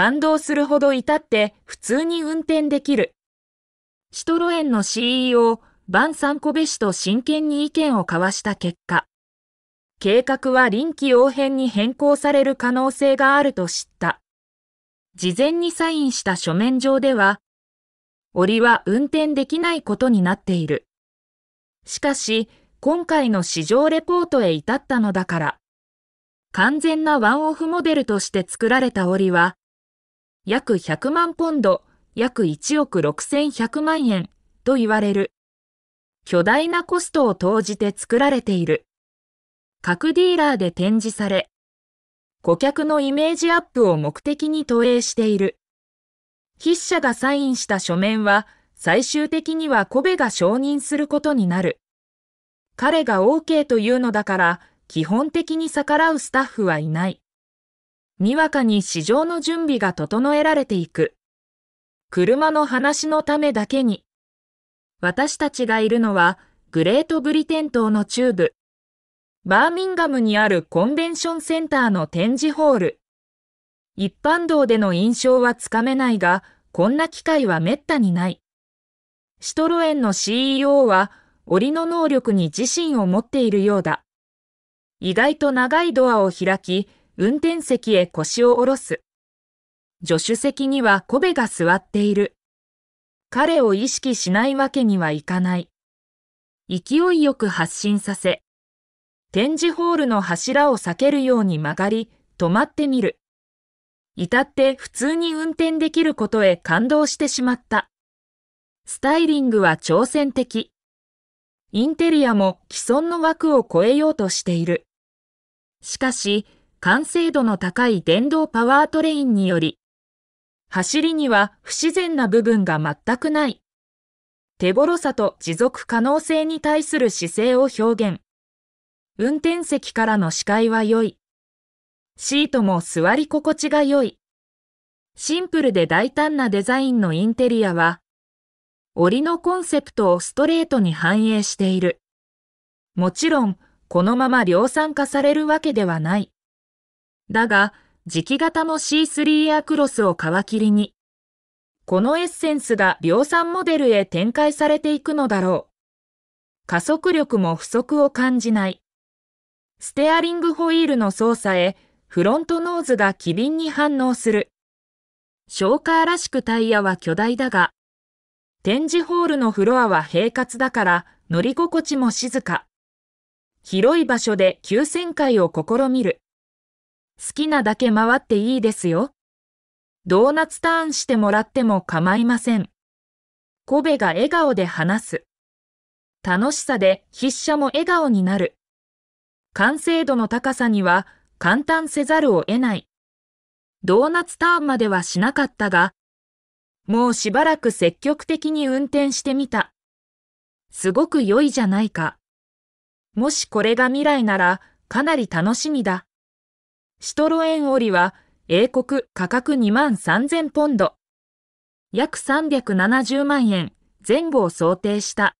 感動するほど至って普通に運転できる。シトロエンの CEO、バン・サンコベ氏と真剣に意見を交わした結果、計画は臨機応変に変更される可能性があると知った。事前にサインした書面上では、折は運転できないことになっている。しかし、今回の市場レポートへ至ったのだから、完全なワンオフモデルとして作られた折は、約100万ポンド、約1億6100万円と言われる。巨大なコストを投じて作られている。各ディーラーで展示され、顧客のイメージアップを目的に投影している。筆者がサインした書面は、最終的にはコベが承認することになる。彼が OK というのだから、基本的に逆らうスタッフはいない。にわかに市場の準備が整えられていく。車の話のためだけに。私たちがいるのは、グレートブリテン島の中部。バーミンガムにあるコンベンションセンターの展示ホール。一般道での印象はつかめないが、こんな機会は滅多にない。シトロエンの CEO は、檻の能力に自身を持っているようだ。意外と長いドアを開き、運転席へ腰を下ろす。助手席にはコベが座っている。彼を意識しないわけにはいかない。勢いよく発進させ、展示ホールの柱を避けるように曲がり、止まってみる。至って普通に運転できることへ感動してしまった。スタイリングは挑戦的。インテリアも既存の枠を超えようとしている。しかし、完成度の高い電動パワートレインにより、走りには不自然な部分が全くない。手頃さと持続可能性に対する姿勢を表現。運転席からの視界は良い。シートも座り心地が良い。シンプルで大胆なデザインのインテリアは、檻のコンセプトをストレートに反映している。もちろん、このまま量産化されるわけではない。だが、磁気型の C3 エアクロスを皮切りに、このエッセンスが量産モデルへ展開されていくのだろう。加速力も不足を感じない。ステアリングホイールの操作へ、フロントノーズが機敏に反応する。ショーカーらしくタイヤは巨大だが、展示ホールのフロアは平滑だから乗り心地も静か。広い場所で急旋回を試みる。好きなだけ回っていいですよ。ドーナツターンしてもらっても構いません。コベが笑顔で話す。楽しさで筆者も笑顔になる。完成度の高さには簡単せざるを得ない。ドーナツターンまではしなかったが、もうしばらく積極的に運転してみた。すごく良いじゃないか。もしこれが未来ならかなり楽しみだ。シトロエンオリは英国価格2万3000ポンド。約370万円前後を想定した。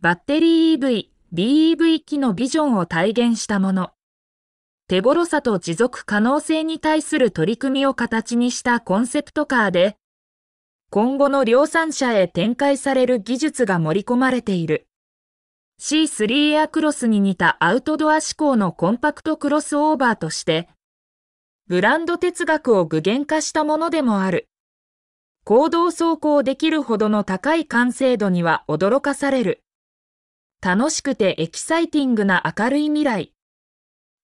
バッテリー EV、BEV 機のビジョンを体現したもの。手頃さと持続可能性に対する取り組みを形にしたコンセプトカーで、今後の量産車へ展開される技術が盛り込まれている。C3 エアクロスに似たアウトドア志向のコンパクトクロスオーバーとして、ブランド哲学を具現化したものでもある。行動走行できるほどの高い完成度には驚かされる。楽しくてエキサイティングな明るい未来。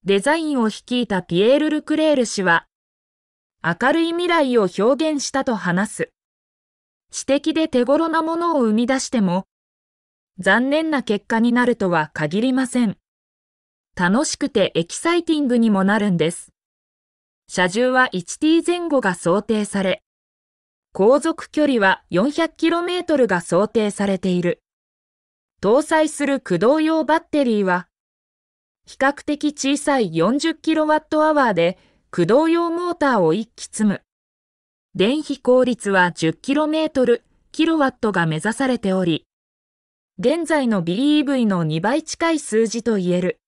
デザインを率いたピエール・ルクレール氏は、明るい未来を表現したと話す。知的で手頃なものを生み出しても、残念な結果になるとは限りません。楽しくてエキサイティングにもなるんです。車重は 1t 前後が想定され、航続距離は 400km が想定されている。搭載する駆動用バッテリーは、比較的小さい 40kWh で駆動用モーターを1機積む。電費効率は 10km、キロワットが目指されており、現在の BEV の2倍近い数字と言える。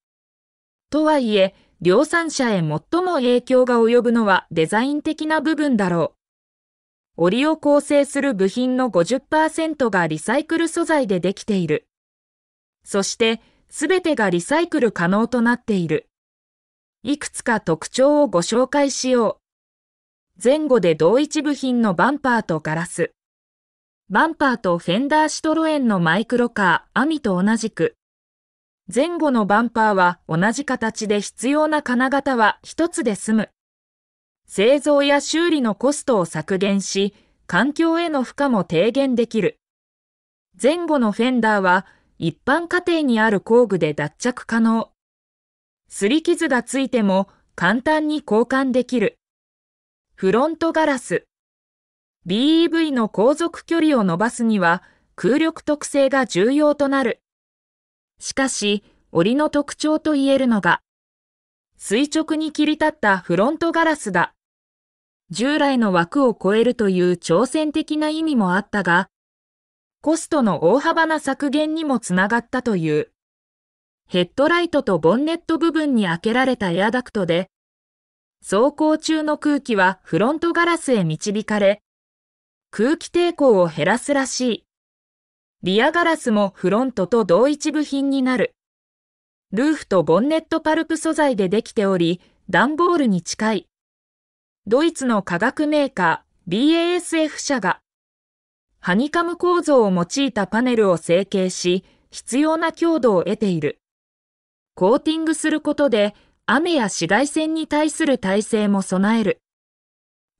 とはいえ、量産車へ最も影響が及ぶのはデザイン的な部分だろう。折を構成する部品の50%がリサイクル素材でできている。そして、すべてがリサイクル可能となっている。いくつか特徴をご紹介しよう。前後で同一部品のバンパーとガラス。バンパーとフェンダーシトロエンのマイクロカー、アミと同じく。前後のバンパーは同じ形で必要な金型は一つで済む。製造や修理のコストを削減し、環境への負荷も低減できる。前後のフェンダーは一般家庭にある工具で脱着可能。擦り傷がついても簡単に交換できる。フロントガラス。BEV の航続距離を伸ばすには空力特性が重要となる。しかし、檻の特徴と言えるのが、垂直に切り立ったフロントガラスだ。従来の枠を超えるという挑戦的な意味もあったが、コストの大幅な削減にもつながったという。ヘッドライトとボンネット部分に開けられたエアダクトで、走行中の空気はフロントガラスへ導かれ、空気抵抗を減らすらしい。リアガラスもフロントと同一部品になる。ルーフとボンネットパルプ素材でできており、段ボールに近い。ドイツの化学メーカー BASF 社が、ハニカム構造を用いたパネルを成形し、必要な強度を得ている。コーティングすることで、雨や紫外線に対する耐性も備える。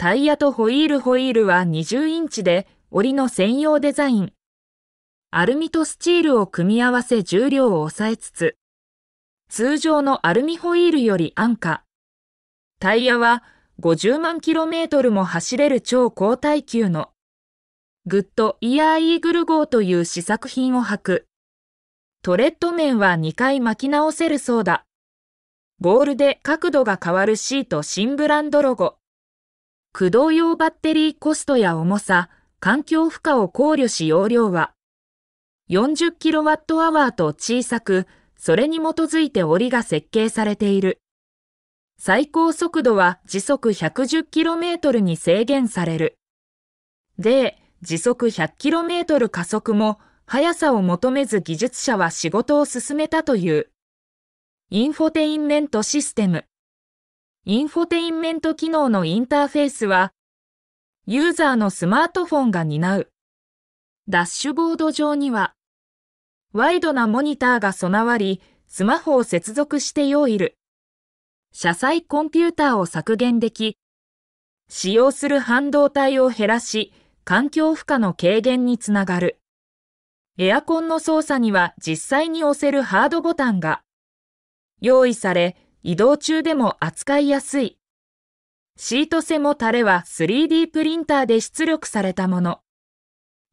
タイヤとホイールホイールは20インチで、折の専用デザイン。アルミとスチールを組み合わせ重量を抑えつつ、通常のアルミホイールより安価。タイヤは50万キロメートルも走れる超高耐久のグッドイヤーイーグル号という試作品を履く。トレッド面は2回巻き直せるそうだ。ボールで角度が変わるシート新ブランドロゴ。駆動用バッテリーコストや重さ、環境負荷を考慮し容量は、40kWh と小さく、それに基づいて檻が設計されている。最高速度は時速 110km に制限される。で、時速 100km 加速も、速さを求めず技術者は仕事を進めたという。インフォテインメントシステム。インフォテインメント機能のインターフェースは、ユーザーのスマートフォンが担う。ダッシュボード上には、ワイドなモニターが備わり、スマホを接続して用いる。車載コンピューターを削減でき、使用する半導体を減らし、環境負荷の軽減につながる。エアコンの操作には実際に押せるハードボタンが用意され、移動中でも扱いやすい。シート背もたれは 3D プリンターで出力されたもの。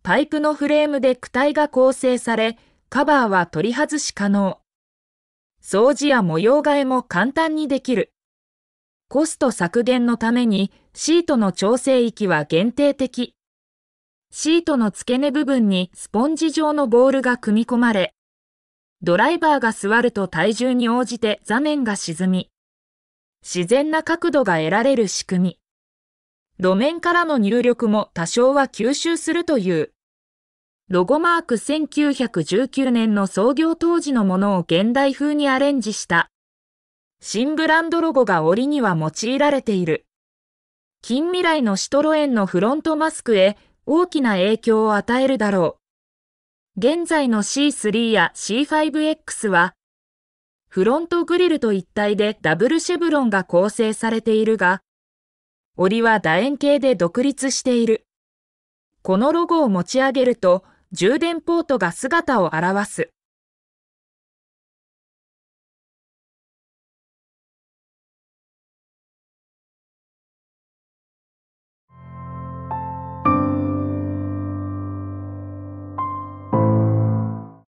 パイプのフレームで躯体が構成され、カバーは取り外し可能。掃除や模様替えも簡単にできる。コスト削減のためにシートの調整域は限定的。シートの付け根部分にスポンジ状のボールが組み込まれ、ドライバーが座ると体重に応じて座面が沈み、自然な角度が得られる仕組み。路面からの入力も多少は吸収するという。ロゴマーク1919年の創業当時のものを現代風にアレンジした。新ブランドロゴが折には用いられている。近未来のシトロエンのフロントマスクへ大きな影響を与えるだろう。現在の C3 や C5X は、フロントグリルと一体でダブルシェブロンが構成されているが、折は楕円形で独立している。このロゴを持ち上げると、充電ポートが姿を現す。